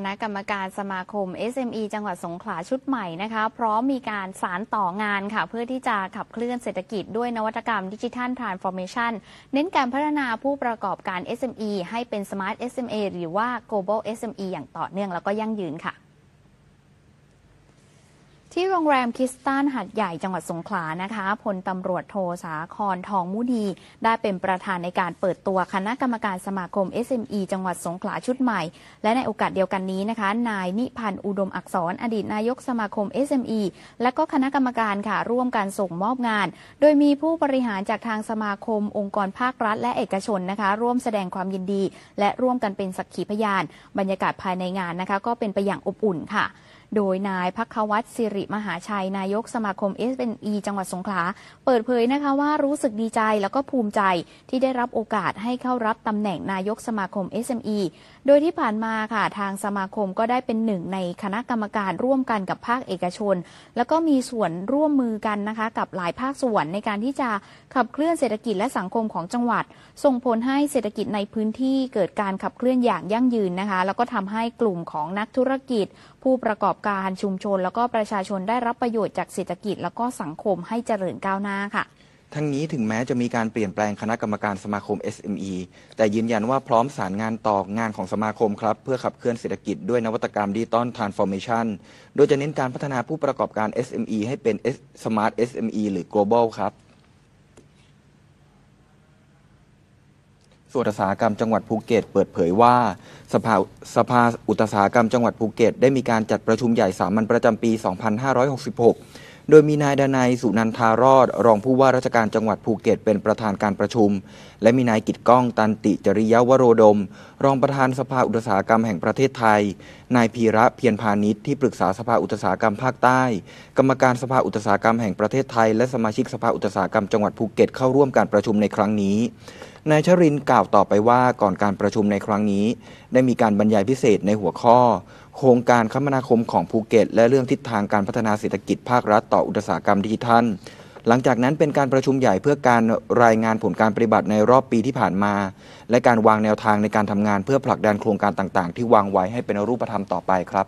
คณะกรรมการสมาคม SME จังหวัดสงขลาชุดใหม่นะคะพร้อมมีการสารต่องานค่ะ เพื่อที่จะขับเคลื่อนเศรษฐกิจด้วยนวัตกรรมดิจิทัลทรานส์ฟอร์เมชันเน้นการพัฒนาผู้ประกอบการ SME ให้เป็นสมาร์ท SME หรือว่า Global SME อย่างต่อเนื่องแล้วก็ยั่งยืนค่ะที่โรงแรมคิสตันหัดใหญ่จังหวัดสงขลานะคะพลตำรวจโทสาครทองมุดี ได้เป็นประธานในการเปิดตัวคณะกรรมการสมาคม SME จังหวัดสงขลาชุดใหม่ และในโอกาสเดียวกันนี้นะคะ นายนิพันธ์อุดมอักษร อดีตนายกสมาคม SME และก็คณะกรรมการค่ะร่วมการส่งมอบงาน โดยมีผู้บริหารจากทางสมาคม องค์กรภาครัฐ และเอกชนนะคะร่วมแสดงความยินดี และร่วมกันเป็นสักขีพยาน บรรยากาศภายในงานนะคะก็เป็นไปอย่างอบอุ่นค่ะโดยนายพักวัตสิริมหาชัย นายกสมาคม s อีจังหวัดสงขลา เปิดเผยนะคะว่ารู้สึกดีใจแล้วก็ภูมิใจที่ได้รับโอกาสให้เข้ารับตำแหน่งนายกสมาคม SME โดยที่ผ่านมาค่ะทางสมาคมก็ได้เป็นหนึ่งในคณะกรรมการร่วมกันกับภาคเอกชน แล้วก็มีส่วนร่วมมือกันนะคะกับหลายภาคส่วนในการที่จะขับเคลื่อนเศรษฐกิจและสังคมของจังหวัด ส่งผลให้เศรษฐกิจในพื้นที่เกิดการขับเคลื่อนอย่างยั่งยืนนะคะแล้วก็ทำให้กลุ่มของนักธุรกิจผู้ประกอบการชุมชนแล้วก็ประชาชนได้รับประโยชน์จากเศรษฐกิจแล้วก็สังคมให้เจริญก้าวหน้าค่ะ ทั้งนี้ถึงแม้จะมีการเปลี่ยนแปลงคณะกรรมการสมาคม SME แต่ยืนยันว่าพร้อมสารงานต่องานของสมาคมครับ เพื่อขับเคลื่อนเศรษฐกิจด้วยนวัตกรรมดิจิตอลทรานส์ฟอร์เมชันโดยจะเน้นการพัฒนาผู้ประกอบการ SME ให้เป็น Smart SME หรือ Global ครับวนอุตสาหกรรมจังหวัดภูเก็ตเปิดเผยว่าสภาสภาอุตสาหกรรมจังหวัดภูเก็ตได้มีการจัดประชุมใหญ่สามัญประจำปี 2566 โดยมีนายดานายสุนันทารอด รองผู้ว่าราชการจังหวัดภูเก็ต เป็นประธานการประชุม และมีนายกิตก้อง ตันติจริยะวโรดม รองประธานสภาอุตสาหกรรมแห่งประเทศไทยนายพีระเพียรพาณิชย์ที่ปรึกษาสภาอุตสาหกรรมภาคใต้ กรรมการสภาอุตสาหกรรมแห่งประเทศไทย และสมาชิกสภาอุตสาหกรรมจังหวัดภูเก็ตเข้าร่วมการประชุมในครั้งนี้นายชรินกล่าวต่อไปว่าก่อนการประชุมในครั้งนี้ ได้มีการบรรยายพิเศษในหัวข้อ โครงการคมนาคมของภูเก็ต และเรื่องทิศทางการพัฒนาเศรษฐกิจภาครัฐต่ออุตสาหกรรมดิจิทัลหลังจากนั้นเป็นการประชุมใหญ่เพื่อการรายงานผลการปฏิบัติในรอบปีที่ผ่านมา และการวางแนวทางในการทำงานเพื่อผลักดันโครงการต่างๆ ที่วางไว้ให้เป็นรูปธรรมต่อไปครับ